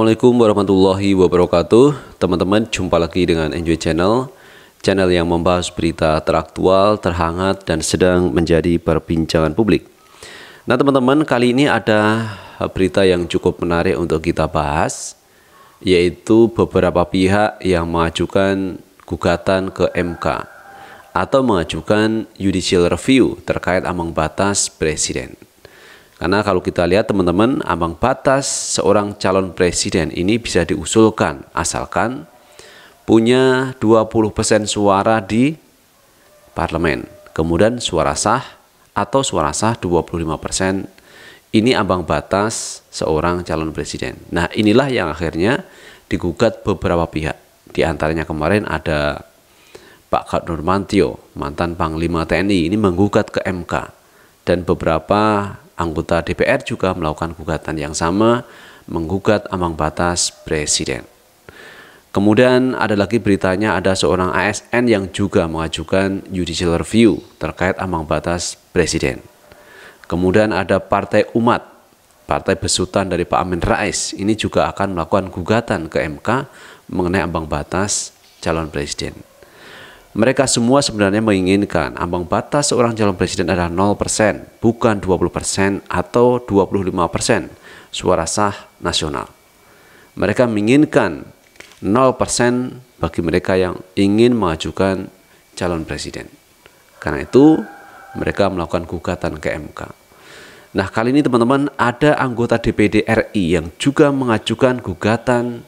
Assalamualaikum warahmatullahi wabarakatuh Teman-teman jumpa lagi dengan Enjoy Channel Channel yang membahas berita teraktual, terhangat dan sedang menjadi perbincangan publik Nah teman-teman kali ini ada berita yang cukup menarik untuk kita bahas Yaitu beberapa pihak yang mengajukan gugatan ke MK Atau mengajukan judicial review terkait ambang batas presiden karena kalau kita lihat teman-teman, ambang batas seorang calon presiden ini bisa diusulkan asalkan punya 20% suara di parlemen. Kemudian suara sah atau suara sah 25% ini ambang batas seorang calon presiden. Nah, inilah yang akhirnya digugat beberapa pihak. Di antaranya kemarin ada Pak Kak Nurmantio, mantan Panglima TNI, ini menggugat ke MK. Dan beberapa Anggota DPR juga melakukan gugatan yang sama, menggugat ambang batas presiden. Kemudian ada lagi beritanya ada seorang ASN yang juga mengajukan judicial review terkait ambang batas presiden. Kemudian ada Partai Umat, partai besutan dari Pak Amin Rais, ini juga akan melakukan gugatan ke MK mengenai ambang batas calon presiden. Mereka semua sebenarnya menginginkan ambang batas seorang calon presiden adalah 0%, bukan 20% atau 25% suara sah nasional. Mereka menginginkan 0% bagi mereka yang ingin mengajukan calon presiden. Karena itu, mereka melakukan gugatan ke MK. Nah, kali ini teman-teman ada anggota DPD RI yang juga mengajukan gugatan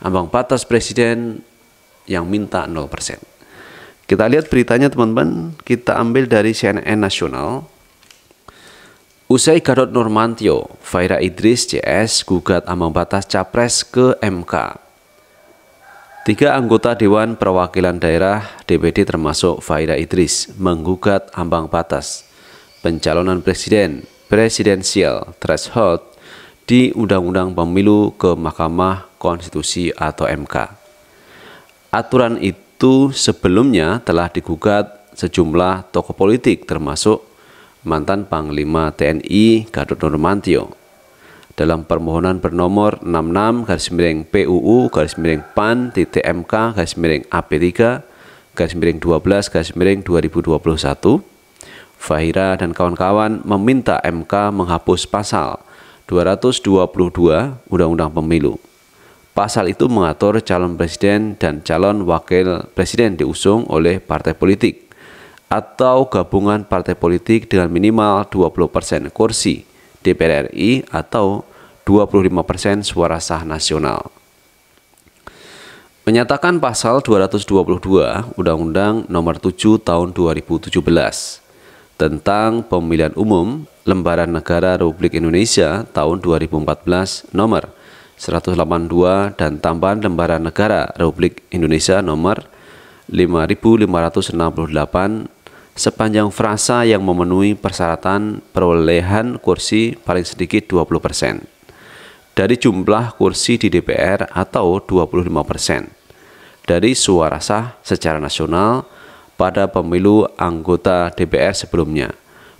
ambang batas presiden yang minta 0%. Kita lihat beritanya teman-teman, kita ambil dari CNN Nasional. Usai Gadot Normantio, Faira Idris CS gugat ambang batas capres ke MK. Tiga anggota Dewan Perwakilan Daerah DPD termasuk Faira Idris menggugat ambang batas pencalonan presiden presidensial threshold di Undang-Undang Pemilu ke Mahkamah Konstitusi atau MK. Aturan itu itu sebelumnya telah digugat sejumlah tokoh politik termasuk mantan Panglima TNI Gatot Nurmantio. Dalam permohonan bernomor 66 garis miring PUU garis miring PAN TTMK garis miring AP3 garis miring 12 garis miring 2021 Fahira dan kawan-kawan meminta MK menghapus pasal 222 Undang-Undang Pemilu. Pasal itu mengatur calon presiden dan calon wakil presiden diusung oleh partai politik atau gabungan partai politik dengan minimal 20% kursi DPR RI atau 25% suara sah nasional. Menyatakan pasal 222 Undang-Undang Nomor 7 Tahun 2017 tentang Pemilihan Umum Lembaran Negara Republik Indonesia tahun 2014 nomor 182 dan tambahan lembaran negara Republik Indonesia nomor 5568 sepanjang frasa yang memenuhi persyaratan perolehan kursi paling sedikit 20% dari jumlah kursi di DPR atau 25% dari suara sah secara nasional pada pemilu anggota DPR sebelumnya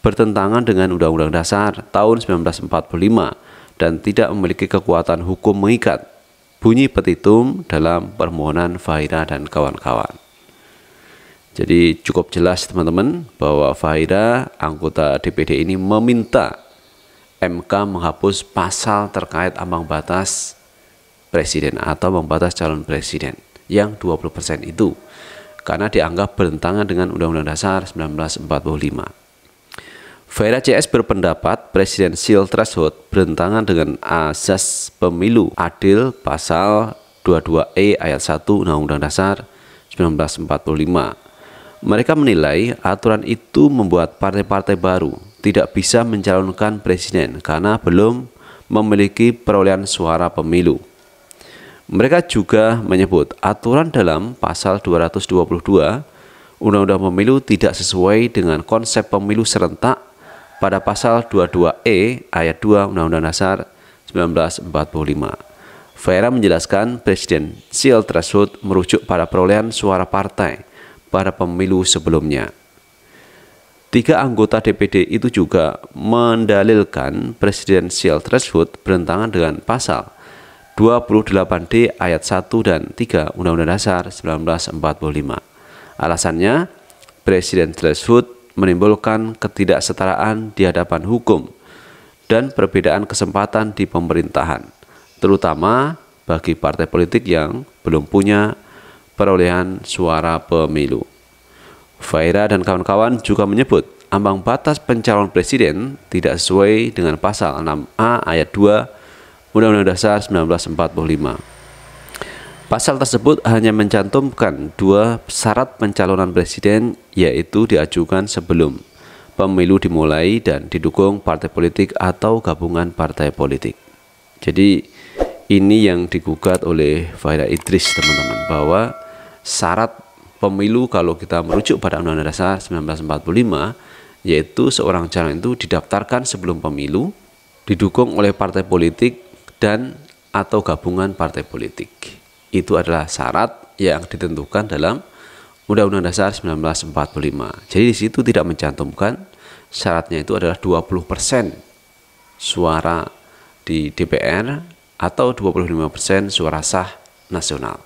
bertentangan dengan Undang-Undang Dasar tahun 1945 dan tidak memiliki kekuatan hukum mengikat. Bunyi petitum dalam permohonan Fahira dan kawan-kawan. Jadi cukup jelas teman-teman bahwa Fahira anggota DPD ini meminta MK menghapus pasal terkait ambang batas presiden atau ambang batas calon presiden yang 20% itu karena dianggap bertentangan dengan Undang-Undang Dasar 1945. Vera CS berpendapat presidensial threshold berentangan dengan asas pemilu adil pasal 22E ayat 1 Undang-Undang Dasar 1945. Mereka menilai aturan itu membuat partai-partai baru tidak bisa mencalonkan presiden karena belum memiliki perolehan suara pemilu. Mereka juga menyebut aturan dalam pasal 222 Undang-Undang Pemilu tidak sesuai dengan konsep pemilu serentak pada pasal 22E ayat 2 Undang-Undang Dasar 1945. Vera menjelaskan Presiden Seal threshold merujuk pada perolehan suara partai pada pemilu sebelumnya. Tiga anggota DPD itu juga mendalilkan Presiden presidensial threshold berentangan dengan pasal 28D ayat 1 dan 3 Undang-Undang Dasar 1945. Alasannya, presiden threshold menimbulkan ketidaksetaraan di hadapan hukum dan perbedaan kesempatan di pemerintahan, terutama bagi partai politik yang belum punya perolehan suara pemilu. Faira dan kawan-kawan juga menyebut ambang batas pencalon presiden tidak sesuai dengan pasal 6A ayat 2 Undang-Undang Dasar 1945. Pasal tersebut hanya mencantumkan dua syarat pencalonan presiden yaitu diajukan sebelum pemilu dimulai dan didukung partai politik atau gabungan partai politik. Jadi ini yang digugat oleh Fahira Idris teman-teman bahwa syarat pemilu kalau kita merujuk pada Undang-Undang Dasar 1945 yaitu seorang calon itu didaftarkan sebelum pemilu, didukung oleh partai politik dan atau gabungan partai politik itu adalah syarat yang ditentukan dalam Undang-Undang Dasar 1945. Jadi di situ tidak mencantumkan syaratnya itu adalah 20% suara di DPR atau 25% suara sah nasional.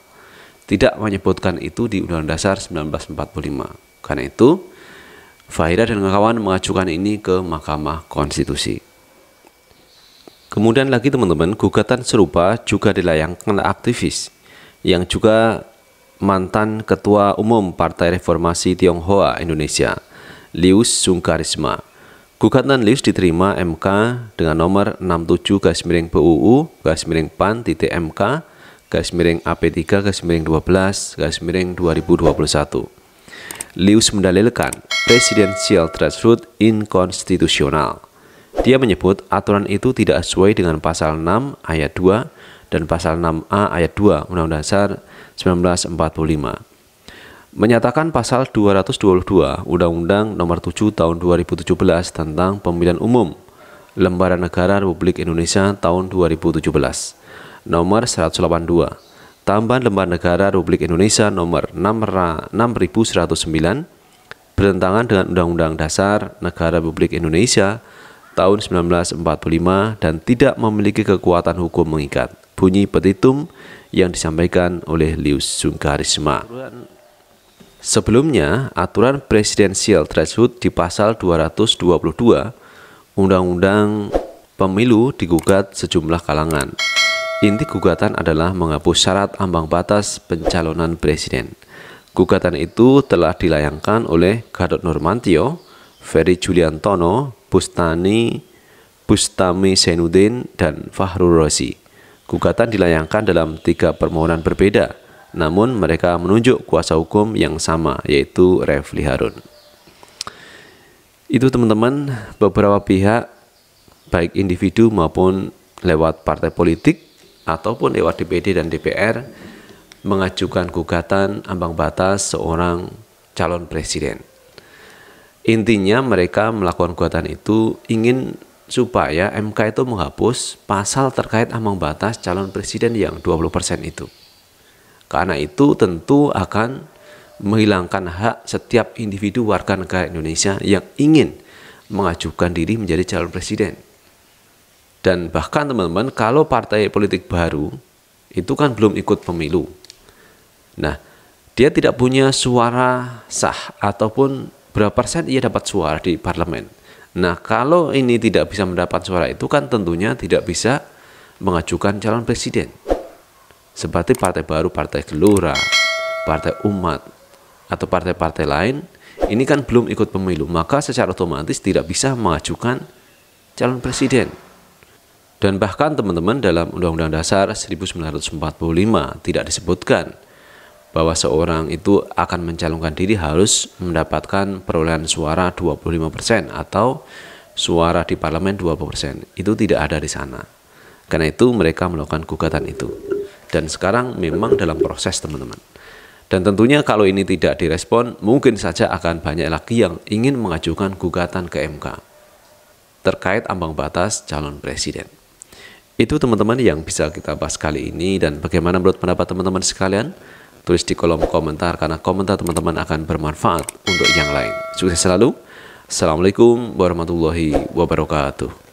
Tidak menyebutkan itu di Undang-Undang Dasar 1945. Karena itu, Fahira dan kawan mengajukan ini ke Mahkamah Konstitusi. Kemudian lagi teman-teman, gugatan serupa juga dilayangkan aktivis yang juga mantan Ketua Umum Partai Reformasi Tionghoa Indonesia, Lius Sungkarisma. Gugatan Lius diterima MK dengan nomor 67 gas miring PUU gas miring PAN titik MK gas miring AP3 gas miring 12 gas miring 2021. Lius mendalilkan presidensial threshold inkonstitusional. Dia menyebut aturan itu tidak sesuai dengan pasal 6 ayat 2 dan pasal 6A ayat 2 Undang-Undang Dasar 1945. Menyatakan pasal 222 Undang-Undang Nomor 7 Tahun 2017 tentang Pemilihan Umum Lembaran Negara Republik Indonesia tahun 2017 nomor 182 Tambahan Lembaran Negara Republik Indonesia nomor 6109 bertentangan dengan Undang-Undang Dasar Negara Republik Indonesia tahun 1945 dan tidak memiliki kekuatan hukum mengikat bunyi petitum yang disampaikan oleh Liu Sungkarisma. Sebelumnya, aturan presidensial threshold di pasal 222 Undang-Undang Pemilu digugat sejumlah kalangan. Inti gugatan adalah menghapus syarat ambang batas pencalonan presiden. Gugatan itu telah dilayangkan oleh Gadot Normantio, Ferry Juliantono, Bustani, Bustami Senudin, dan Fahrul Rosi. Gugatan dilayangkan dalam tiga permohonan berbeda, namun mereka menunjuk kuasa hukum yang sama, yaitu Refli Harun. Itu teman-teman, beberapa pihak, baik individu maupun lewat partai politik, ataupun lewat DPD dan DPR, mengajukan gugatan ambang batas seorang calon presiden. Intinya mereka melakukan gugatan itu ingin supaya MK itu menghapus pasal terkait ambang batas calon presiden yang 20% itu. Karena itu tentu akan menghilangkan hak setiap individu warga negara Indonesia yang ingin mengajukan diri menjadi calon presiden. Dan bahkan teman-teman kalau partai politik baru itu kan belum ikut pemilu. Nah, dia tidak punya suara sah ataupun berapa persen ia dapat suara di parlemen Nah, kalau ini tidak bisa mendapat suara itu kan tentunya tidak bisa mengajukan calon presiden. Seperti partai baru, partai gelora, partai umat, atau partai-partai lain, ini kan belum ikut pemilu, maka secara otomatis tidak bisa mengajukan calon presiden. Dan bahkan teman-teman dalam Undang-Undang Dasar 1945 tidak disebutkan bahwa seorang itu akan mencalonkan diri harus mendapatkan perolehan suara 25% atau suara di parlemen 20%. Itu tidak ada di sana. Karena itu mereka melakukan gugatan itu. Dan sekarang memang dalam proses teman-teman. Dan tentunya kalau ini tidak direspon, mungkin saja akan banyak lagi yang ingin mengajukan gugatan ke MK terkait ambang batas calon presiden. Itu teman-teman yang bisa kita bahas kali ini dan bagaimana menurut pendapat teman-teman sekalian? tulis di kolom komentar karena komentar teman-teman akan bermanfaat untuk yang lain. Sukses selalu. Assalamualaikum warahmatullahi wabarakatuh.